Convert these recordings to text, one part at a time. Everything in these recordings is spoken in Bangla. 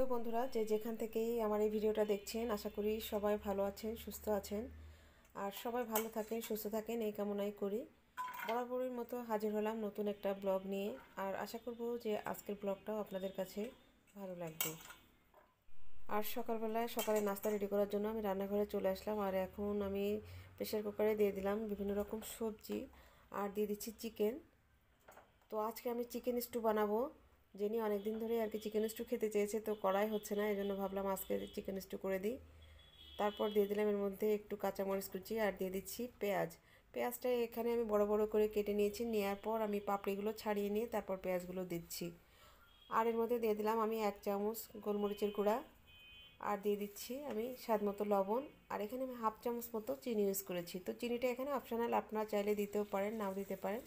তো বন্ধুরা যে যেখান থেকেই আমার এই ভিডিওটা দেখছেন আশা করি সবাই ভালো আছেন সুস্থ আছেন আর সবাই ভালো থাকেন সুস্থ থাকেন এই কামনাই করি বরাবরের মতো হাজির হলাম নতুন একটা ব্লগ নিয়ে আর আশা করব যে আজকের ব্লগটাও আপনাদের কাছে ভালো লাগবে আর সকালবেলায় সকালে নাস্তা রেডি করার জন্য আমি রান্নাঘরে চলে আসলাম আর এখন আমি প্রেশার কুকারে দিয়ে দিলাম বিভিন্ন রকম সবজি আর দিয়ে দিচ্ছি চিকেন তো আজকে আমি চিকেন স্টু বানাবো জেনি অনেকদিন ধরে আর কি চিকেন স্টু খেতে চেয়েছে তো করাই হচ্ছে না এই জন্য ভাবলাম আজকে চিকেন স্টু করে দিই তারপর দিয়ে দিলাম এর মধ্যে একটু কাঁচামরিচ কুচি আর দিয়ে দিচ্ছি পেঁয়াজ পেঁয়াজটা এখানে আমি বড় বড় করে কেটে নিয়েছি নেওয়ার পর আমি পাপড়িগুলো ছাড়িয়ে নিয়ে তারপর পেঁয়াজগুলো দিচ্ছি আর এর মধ্যে দিয়ে দিলাম আমি এক চামচ গোলমরিচের গুঁড়া আর দিয়ে দিচ্ছি আমি স্বাদ মতো লবণ আর এখানে আমি হাফ চামচ মতো চিনি ইউজ করেছি তো চিনিটা এখানে অপশনাল আপনারা চাইলে দিতেও পারেন নাও দিতে পারেন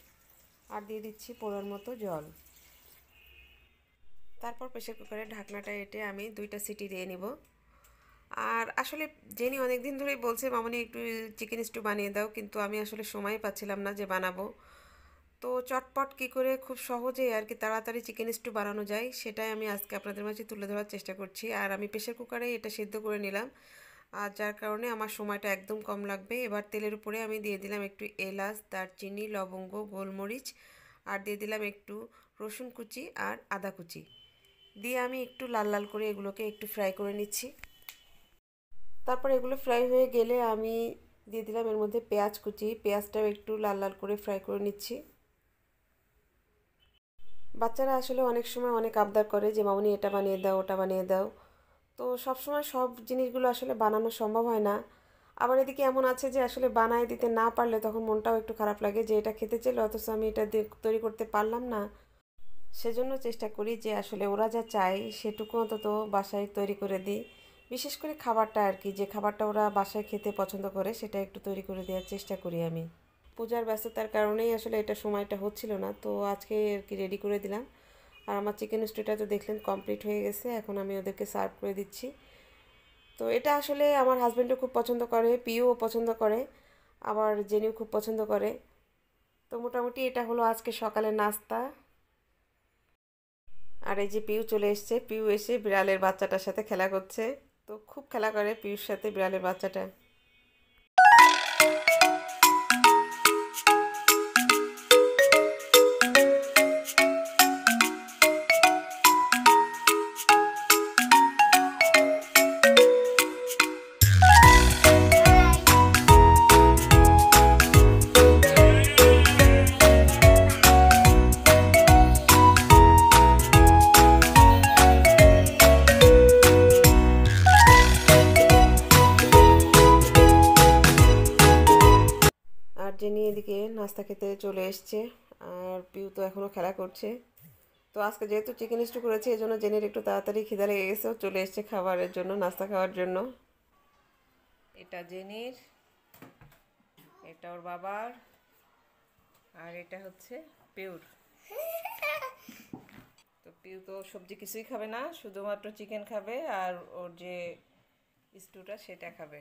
আর দিয়ে দিচ্ছি পোড়ার মতো জল তারপর প্রেশার কুকারের ঢাকনাটা এটে আমি দুইটা সিটি দিয়ে নিব আর আসলে জেনি অনেক দিন ধরেই বলছে মামনি একটু চিকেন স্টু বানিয়ে দাও কিন্তু আমি আসলে সময় পাচ্ছিলাম না যে বানাবো তো চটপট কি করে খুব সহজেই আর কি তাড়াতাড়ি চিকেন স্টু বানানো যায় সেটাই আমি আজকে আপনাদের মাঝে তুলে ধরার চেষ্টা করছি আর আমি প্রেশার কুকারে এটা সিদ্ধ করে নিলাম আর যার কারণে আমার সময়টা একদম কম লাগবে এবার তেলের উপরে আমি দিয়ে দিলাম একটু এলাচ দারচিনি লবঙ্গ গোলমরিচ আর দিয়ে দিলাম একটু রসুন কুচি আর আদা কুচি দিয়ে আমি একটু লাল লাল করে এগুলোকে একটু ফ্রাই করে নিচ্ছি তারপর এগুলো ফ্রাই হয়ে গেলে আমি দিয়ে দিলাম এর মধ্যে পেঁয়াজ কুচি পেঁয়াজটাও একটু লাল লাল করে ফ্রাই করে নিচ্ছি বাচ্চারা আসলে অনেক সময় অনেক আবদার করে যে মামনি এটা বানিয়ে দাও ওটা বানিয়ে দাও তো সব সময় সব জিনিসগুলো আসলে বানানো সম্ভব হয় না আবার এদিকে এমন আছে যে আসলে বানায় দিতে না পারলে তখন মনটাও একটু খারাপ লাগে যে এটা খেতে চাইলে অথচ আমি এটা তৈরি করতে পারলাম না সেজন্য চেষ্টা করি যে আসলে ওরা যা চায় সেটুকু অন্তত বাসায় তৈরি করে দিই বিশেষ করে খাবারটা আর কি যে খাবারটা ওরা বাসায় খেতে পছন্দ করে সেটা একটু তৈরি করে দেওয়ার চেষ্টা করি আমি পূজার ব্যস্ততার কারণেই আসলে এটা সময়টা হচ্ছিল না তো আজকে আর কি রেডি করে দিলাম আর আমার চিকেন স্টুটা তো দেখলেন কমপ্লিট হয়ে গেছে এখন আমি ওদেরকে সার্ভ করে দিচ্ছি তো এটা আসলে আমার হাজব্যান্ডও খুব পছন্দ করে পিও পছন্দ করে আবার জেনিও খুব পছন্দ করে তো মোটামুটি এটা হলো আজকে সকালে নাস্তা আর এই যে পিউ চলে এসছে পিউ এসে বিড়ালের বাচ্চাটার সাথে খেলা করছে তো খুব খেলা করে পিউর সাথে বিড়ালের বাচ্চাটা মিনি এদিকে নাস্তা খেতে চলে এসছে আর পিউ তো এখনও খেলা করছে তো আজকে যেহেতু চিকেন স্টু করেছে এই জন্য জেনের একটু তাড়াতাড়ি খিদা লেগে গেছে চলে এসছে খাবারের জন্য নাস্তা খাওয়ার জন্য এটা জেনির এটা ওর বাবার আর এটা হচ্ছে পিউর তো পিউ তো সবজি কিছুই খাবে না শুধুমাত্র চিকেন খাবে আর ওর যে স্টুটা সেটা খাবে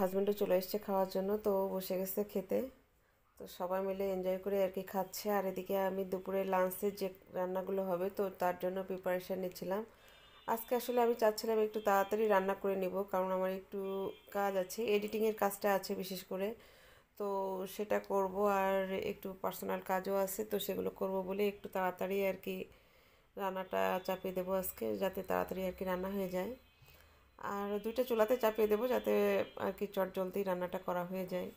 হাজব্যান্ডও চলে এসছে খাওয়ার জন্য তো বসে গেছে খেতে তো সবাই মিলে এনজয় করে আর কি খাচ্ছে আর এদিকে আমি দুপুরে লাঞ্চে যে রান্নাগুলো হবে তো তার জন্য প্রিপারেশান নিচ্ছিলাম আজকে আসলে আমি চাচ্ছিলাম একটু তাড়াতাড়ি রান্না করে নিব কারণ আমার একটু কাজ আছে এডিটিংয়ের কাজটা আছে বিশেষ করে তো সেটা করব আর একটু পার্সোনাল কাজও আছে তো সেগুলো করব বলে একটু তাড়াতাড়ি আর কি রান্নাটা চাপিয়ে দেবো আজকে যাতে তাড়াতাড়ি আর কি রান্না হয়ে যায় আর দুইটা চুলাতে চাপিয়ে দেবো যাতে আর কি চট জলদি রান্নাটা করা হয়ে যায়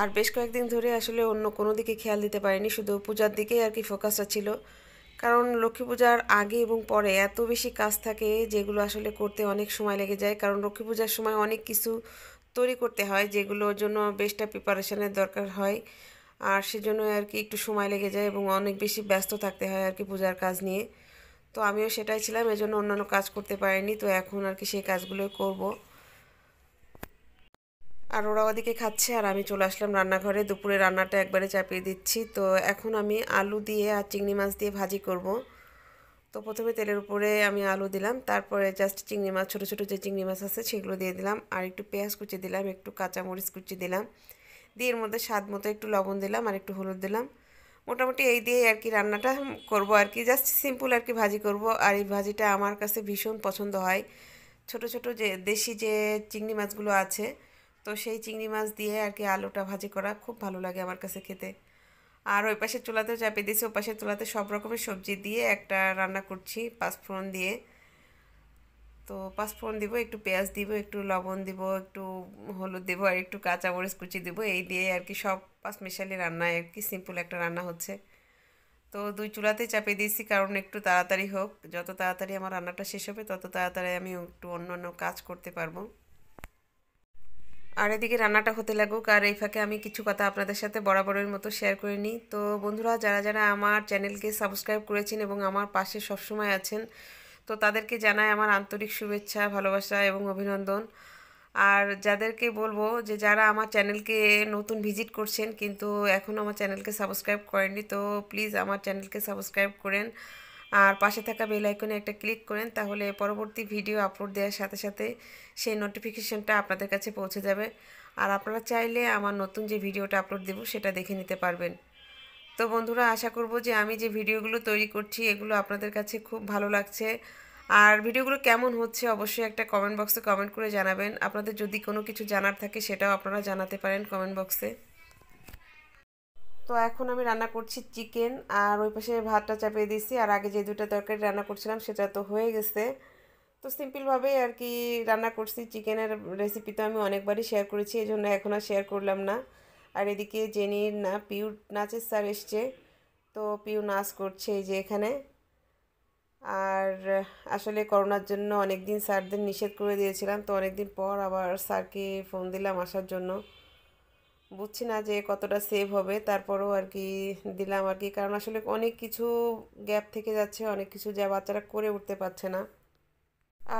আর বেশ কয়েকদিন ধরে আসলে অন্য কোনো দিকে খেয়াল দিতে পারিনি শুধু পূজার দিকেই আর কি ফোকাসটা ছিল কারণ লক্ষ্মী পূজার আগে এবং পরে এত বেশি কাজ থাকে যেগুলো আসলে করতে অনেক সময় লেগে যায় কারণ লক্ষ্মী পূজার সময় অনেক কিছু তৈরি করতে হয় যেগুলোর জন্য বেশটা প্রিপারেশানের দরকার হয় আর সেজন্য আর কি একটু সময় লেগে যায় এবং অনেক বেশি ব্যস্ত থাকতে হয় আর কি পূজার কাজ নিয়ে তো আমিও সেটাই ছিলাম এজন্য অন্যান্য কাজ করতে পারিনি তো এখন আর কি সেই কাজগুলোই করব আর ওরা ওদিকে খাচ্ছে আর আমি চলে আসলাম রান্নাঘরে দুপুরে রান্নাটা একবারে চাপিয়ে দিচ্ছি তো এখন আমি আলু দিয়ে আর চিংড়ি মাছ দিয়ে ভাজি করব তো প্রথমে তেলের উপরে আমি আলু দিলাম তারপরে জাস্ট চিংড়ি মাছ ছোটো ছোটো যে চিংড়ি মাছ আছে সেগুলো দিয়ে দিলাম আর একটু পেঁয়াজ কুচি দিলাম একটু কাঁচামরিচ কুচি দিলাম দিয়ে এর মধ্যে স্বাদ মতো একটু লবণ দিলাম আর একটু হলুদ দিলাম মোটামুটি এই দিয়েই আর কি রান্নাটা করব আর কি জাস্ট সিম্পল আর কি ভাজি করব আর এই ভাজিটা আমার কাছে ভীষণ পছন্দ হয় ছোট ছোট যে দেশি যে চিংড়ি মাছগুলো আছে তো সেই চিংড়ি মাছ দিয়ে আর কি আলুটা ভাজি করা খুব ভালো লাগে আমার কাছে খেতে আর ওই পাশে চুলাতেও চাপিয়ে দিয়েছি ও পাশে চুলাতে সব রকমের সবজি দিয়ে একটা রান্না করছি পাঁচফোড়ন দিয়ে তো পাঁচফোড়ন দিব একটু পেঁয়াজ দিব একটু লবণ দিব একটু হলুদ দেবো আর একটু কাঁচামরিচ কুচি দিব এই দিয়ে আর কি সব পাঁচ মিশালি রান্না আর কি সিম্পল একটা রান্না হচ্ছে তো দুই চুলাতে চাপিয়ে দিয়েছি কারণ একটু তাড়াতাড়ি হোক যত তাড়াতাড়ি আমার রান্নাটা শেষ হবে তত তাড়াতাড়ি আমি একটু অন্য অন্য কাজ করতে পারবো আর এদিকে রান্নাটা হতে লাগুক আর এই ফাঁকে আমি কিছু কথা আপনাদের সাথে বরাবরের মতো শেয়ার করে নিই তো বন্ধুরা যারা যারা আমার চ্যানেলকে সাবস্ক্রাইব করেছেন এবং আমার পাশে সবসময় আছেন তো তাদেরকে জানাই আমার আন্তরিক শুভেচ্ছা ভালোবাসা এবং অভিনন্দন আর যাদেরকে বলবো যে যারা আমার চ্যানেলকে নতুন ভিজিট করছেন কিন্তু এখনও আমার চ্যানেলকে সাবস্ক্রাইব করেননি তো প্লিজ আমার চ্যানেলকে সাবস্ক্রাইব করেন আর পাশে থাকা বেল আইকনে একটা ক্লিক করেন তাহলে পরবর্তী ভিডিও আপলোড দেওয়ার সাথে সাথে সেই নোটিফিকেশনটা আপনাদের কাছে পৌঁছে যাবে আর আপনারা চাইলে আমার নতুন যে ভিডিওটা আপলোড দেব সেটা দেখে নিতে পারবেন তো বন্ধুরা আশা করব যে আমি যে ভিডিওগুলো তৈরি করছি এগুলো আপনাদের কাছে খুব ভালো লাগছে আর ভিডিওগুলো কেমন হচ্ছে অবশ্যই একটা কমেন্ট বক্সে কমেন্ট করে জানাবেন আপনাদের যদি কোনো কিছু জানার থাকে সেটাও আপনারা জানাতে পারেন কমেন্ট বক্সে তো এখন আমি রান্না করছি চিকেন আর ওই পাশে ভাতটা চাপিয়ে দিয়েছি আর আগে যে দুটা তরকারি রান্না করছিলাম সেটা তো হয়ে গেছে তো সিম্পলভাবে আর কি রান্না করছি চিকেনের রেসিপি তো আমি অনেকবারই শেয়ার করেছি এই জন্য এখন আর শেয়ার করলাম না আর এদিকে জেনির না পিউ নাচের স্যার এসছে তো পিউ নাচ করছে এই যে এখানে আর আসলে করোনার জন্য অনেক দিন স্যারদের নিষেধ করে দিয়েছিলাম তো অনেক দিন পর আবার স্যারকে ফোন দিলাম আসার জন্য বুঝছি না যে কতটা সেভ হবে তারপরও আর কি দিলাম আর কি কারণ আসলে অনেক কিছু গ্যাপ থেকে যাচ্ছে অনেক কিছু যা বাচ্চারা করে উঠতে পারছে না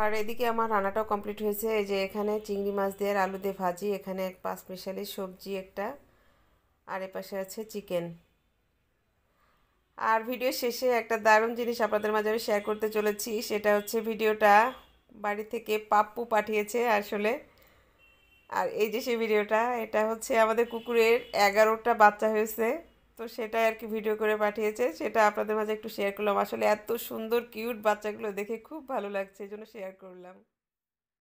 আর এদিকে আমার রান্নাটাও কমপ্লিট হয়েছে এই যে এখানে চিংড়ি মাছ দিয়ে আর আলু দিয়ে ভাজি এখানে এক পাঁচ স্পেশালি সবজি একটা আর এপাশে আছে চিকেন আর ভিডিও শেষে একটা দারুণ জিনিস আপনাদের মাঝে আমি শেয়ার করতে চলেছি সেটা হচ্ছে ভিডিওটা বাড়ি থেকে পাপ্পু পাঠিয়েছে আসলে আর এই যে সে ভিডিওটা এটা হচ্ছে আমাদের কুকুরের এগারোটা বাচ্চা হয়েছে তো সেটা আর কি ভিডিও করে পাঠিয়েছে সেটা আপনাদের মাঝে একটু শেয়ার করলাম আসলে এত সুন্দর কিউট বাচ্চাগুলো দেখে খুব ভালো লাগছে এই জন্য শেয়ার করলাম